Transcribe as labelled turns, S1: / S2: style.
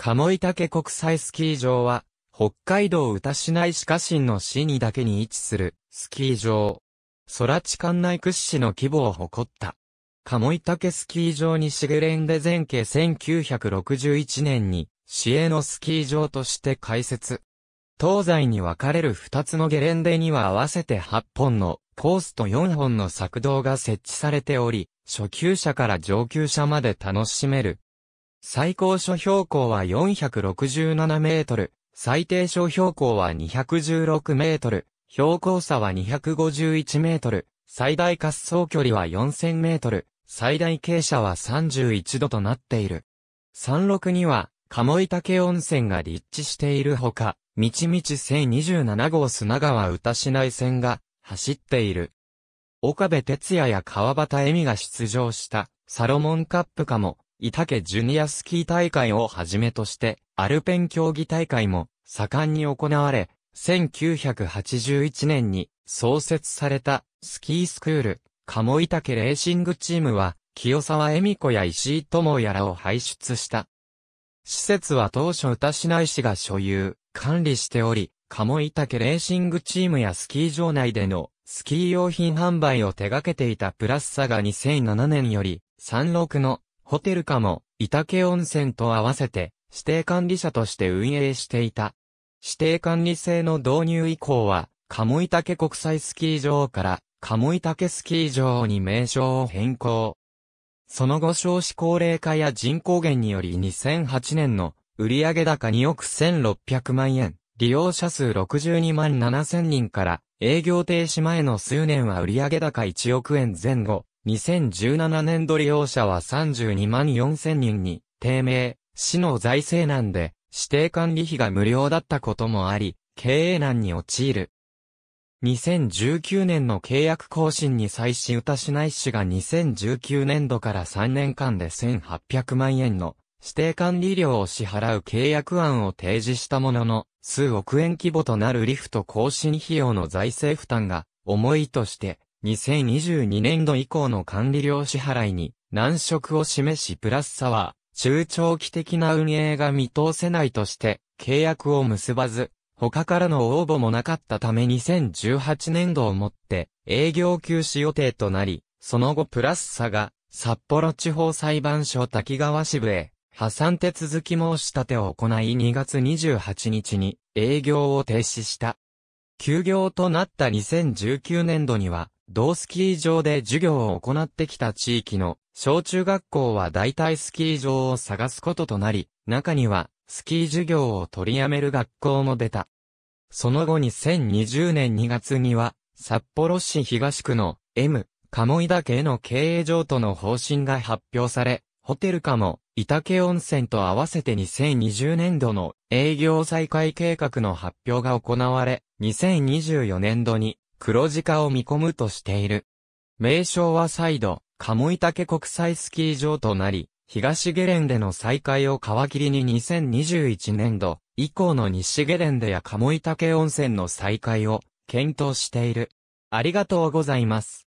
S1: カモイタケ国際スキー場は、北海道歌市内市下の市にだけに位置する、スキー場。空地管内屈指の規模を誇った。カモイタケスキー場に西ゲレンデ全景1961年に、市営のスキー場として開設。東西に分かれる2つのゲレンデには合わせて8本のコースと4本の作道が設置されており、初級者から上級者まで楽しめる最高所標高は467メートル、最低所標高は216メートル、標高差は251メートル、最大滑走距離は4000メートル、最大傾斜は31度となっている。山麓には、鴨居岳温泉が立地しているほか、道々1027号砂川歌市内線が走っている。岡部哲也や川端恵美が出場したサロモンカップかも、伊竹ジュニアスキー大会をはじめとして、アルペン競技大会も盛んに行われ、1981年に創設されたスキースクール、鴨井竹レーシングチームは、清沢恵美子や石井智也らを輩出した。施設は当初歌市内市が所有、管理しており、鴨井竹レーシングチームやスキー場内でのスキー用品販売を手掛けていたプラスサが2007年より、三麓のホテルかも、伊竹温泉と合わせて、指定管理者として運営していた。指定管理制の導入以降は、鴨居竹国際スキー場から、鴨居竹スキー場に名称を変更。その後少子高齢化や人口減により2008年の売上高2億1600万円、利用者数62万7000人から営業停止前の数年は売上高1億円前後、2017年度利用者は32万4千人に、低迷、市の財政難で、指定管理費が無料だったこともあり、経営難に陥る。2019年の契約更新に際し歌市内市が2019年度から3年間で1800万円の指定管理料を支払う契約案を提示したものの、数億円規模となるリフト更新費用の財政負担が重いとして、2022年度以降の管理料支払いに難色を示しプラスさは、中長期的な運営が見通せないとして、契約を結ばず、他からの応募もなかったため2018年度をもって営業休止予定となり、その後プラスサが札幌地方裁判所滝川支部へ破産手続き申し立てを行い2月28日に営業を停止した。休業となった2019年度には同スキー場で授業を行ってきた地域の小中学校は大体スキー場を探すこととなり、中にはスキー授業を取りやめる学校も出た。その後に2020年2月には、札幌市東区の M、鴨井岳への経営譲渡の方針が発表され、ホテルかも、板毛温泉と合わせて2020年度の営業再開計画の発表が行われ、2024年度に黒字化を見込むとしている。名称は再度、鴨居岳国際スキー場となり、東ゲレンデの再開を皮切りに2021年度以降の西ゲレンデや鴨居岳温泉の再開を検討している。ありがとうございます。